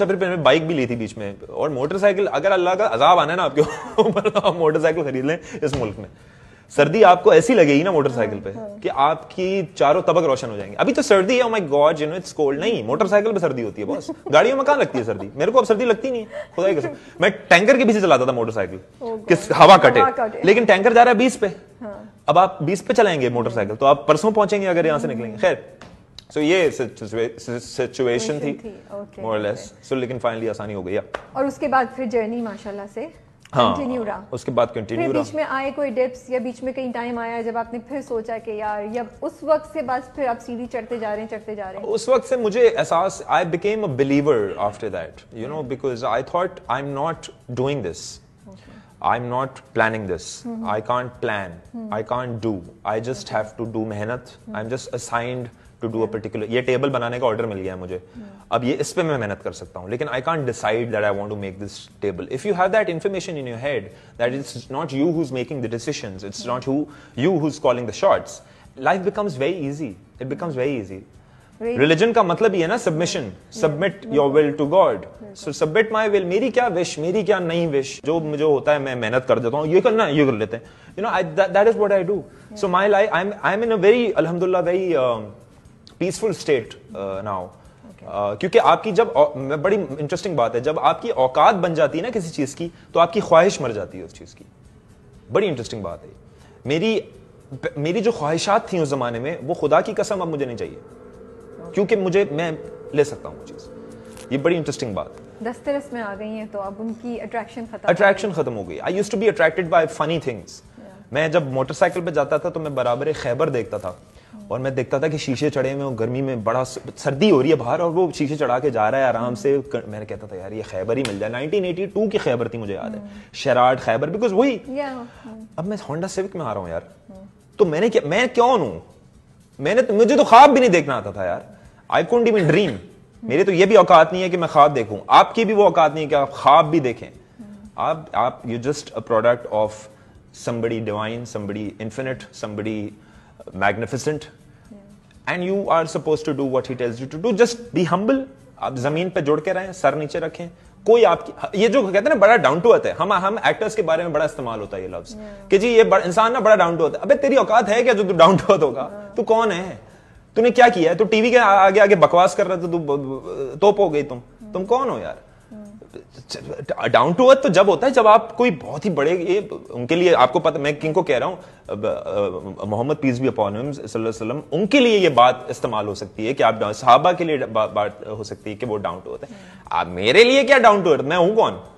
अच्छा फिर मैंने बाइक भी ली थी बीच में और मोटरसाइकिल अगर अल्लाह का अजाब आना है ना आपके ऊपर तो आप मोटरसाइकिल खरीद लें इस मुल्क में सर्दी आपको ऐसी लगेगी ना मोटरसाइकिल पे हाँ, हाँ। कि आपकी चारों तबक रोशन हो जाएंगे अभी तो सर्दी है my god you know it's cold नहीं मोटरसाइकिल पे सर्दी होती है बस गाड़ियों में कहा लगती है सर्दी मेरे को अब सर्दी लगती नहीं खुदा कसम मैं टैंकर के पीछे चलाता था मोटरसाइकिल oh किस हवा कटे लेकिन टैंकर जा रहा है बीस पे हाँ। अब आप बीस पे चलाएंगे मोटरसाइकिल तो आप परसों पहुंचेंगे अगर यहां से निकलेंगे खैर सो ये सिचुएशन थी मोर लेस सो लेकिन फाइनली आसानी हो गई और उसके बाद फिर जर्नी माशाल्लाह से कंटिन्यू हाँ, रहा उसके बाद कंटिन्यू रहा बीच में आए कोई डिप्स या बीच में कहीं टाइम आया जब आपने फिर सोचा कि यार या उस वक्त से बस फिर आप सीढ़ी चढ़ते जा रहे हैं चढ़ते जा रहे हैं उस वक्त से मुझे एहसास I became a believer after that you know because I thought I am not doing this I am not planning this I can't plan I can't do I just have to do मेहनत I am just assigned to do a particular ये table बनाने का order मिल गया है मुझे yeah. अब ये इस पे मैं मेहनत कर सकता हूँ लेकिन I can't decide that I want to make this table if you have that information in your head that it's not you who's making the decision it's not you who's calling the shots life becomes very easy it becomes very easy religion का मतलब ही है ना submission submit your will to God so submit my will मेरी क्या wish मेरी क्या नहीं विश जो मुझे होता है मैं मेहनत कर देता हूँ ये करना ये कर लेते हैं you know that is what I do so my life I am I am in a very अलहमदुल्ला वेरी पीसफुल स्टेट नाउ क्योंकि आपकी जब बड़ी इंटरेस्टिंग बात है जब आपकी औकात बन जाती है ना किसी चीज़ की तो आपकी ख्वाहिश मर जाती है उस चीज़ की बड़ी इंटरेस्टिंग बात है मेरी मेरी जो ख्वाहिशात थी उस ज़माने में वो खुदा की कसम अब मुझे नहीं चाहिए क्योंकि मुझे मैं ले सकता हूँ वो चीज़ ये बड़ी इंटरेस्टिंग बात दस्तरस में आ गई है तो अब उनकी अट्रैक्शन खत्म अट्रैक्शन खत्म हो गई I used to be attracted by funny things मैं जब मोटरसाइकिल पे जाता था तो मैं बराबर खैबर देखता था हाँ। और मैं देखता था कि शीशे चढ़े हुए गर्मी में बड़ा सर्दी हो रही है बाहर और वो शीशे चढ़ा के जा रहा है आराम से मैंने कहता था यार ये खैबर ही मिल जाए नाइनटीन एटी टू की खैबर थी मुझे याद है हाँ। शराट खैबर बिकॉज वही हाँ। अब मैं होंडा सिविक में आ रहा हूँ यार तो मैंने क्या मैं क्यों हूँ मैंने तो मुझे तो ख्वाब भी नहीं देखना आता था यार आई कॉन्ट इवन ड्रीम मेरे तो ये भी औकात नहीं है कि मैं ख्वाब देखूं आपकी भी वो औकात नहीं है कि आप ख्वाब भी देखें आप आप you just a product of somebody divine, somebody infinite, somebody magnificent and you are suppose to do what he tells you to do just be humble आप जमीन पर जुड़ के रहें सर नीचे रखें कोई आपकी ये जो कहते हैं ना बड़ा डाउन टू अर्थ है हम हम एक्टर्स के बारे में बड़ा इस्तेमाल होता है ये लफ्ज कि जी ये इंसान ना बड़ा डाउन टू अर्थ अबे तेरी औकात है क्या जो तू डाउन टू अर्थ होगा तू कौन है तूने क्या किया है तू टीवी के आगे आगे बकवास कर रहा था तो तू तोप हो गई तुम तुम कौन हो यार डाउन टू अर्थ तो जब होता है जब आप कोई बहुत ही बड़े ये उनके लिए आपको पता मैं किंग को कह रहा हूं मोहम्मद पीस भी अपॉन वसल्लम उनके लिए ये बात इस्तेमाल हो सकती है कि आप साहबा के लिए बात हो सकती है कि वो डाउन टू अर्थ है आप मेरे लिए क्या डाउन टू अर्थ मैं हूं कौन